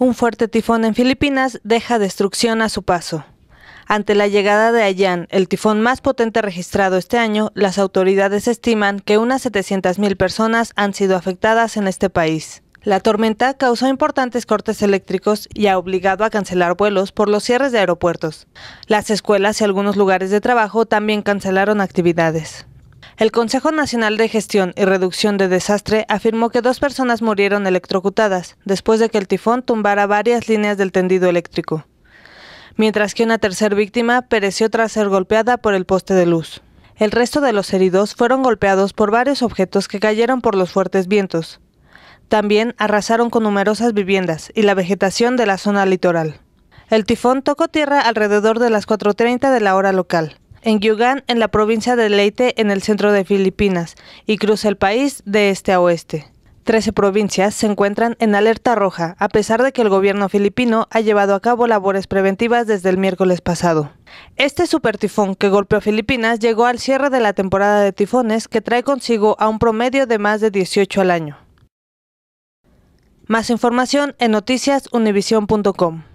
Un fuerte tifón en Filipinas deja destrucción a su paso. Ante la llegada de Ayán, el tifón más potente registrado este año, las autoridades estiman que unas 700.000 personas han sido afectadas en este país. La tormenta causó importantes cortes eléctricos y ha obligado a cancelar vuelos por los cierres de aeropuertos. Las escuelas y algunos lugares de trabajo también cancelaron actividades. El Consejo Nacional de Gestión y Reducción de Desastre afirmó que dos personas murieron electrocutadas después de que el tifón tumbara varias líneas del tendido eléctrico, mientras que una tercera víctima pereció tras ser golpeada por el poste de luz. El resto de los heridos fueron golpeados por varios objetos que cayeron por los fuertes vientos. También arrasaron con numerosas viviendas y la vegetación de la zona litoral. El tifón tocó tierra alrededor de las 4.30 de la hora local, en Yugán, en la provincia de Leyte, en el centro de Filipinas, y cruza el país de este a oeste. Trece provincias se encuentran en alerta roja, a pesar de que el gobierno filipino ha llevado a cabo labores preventivas desde el miércoles pasado. Este supertifón que golpeó Filipinas llegó al cierre de la temporada de tifones que trae consigo a un promedio de más de 18 al año. Más información en noticiasunivision.com.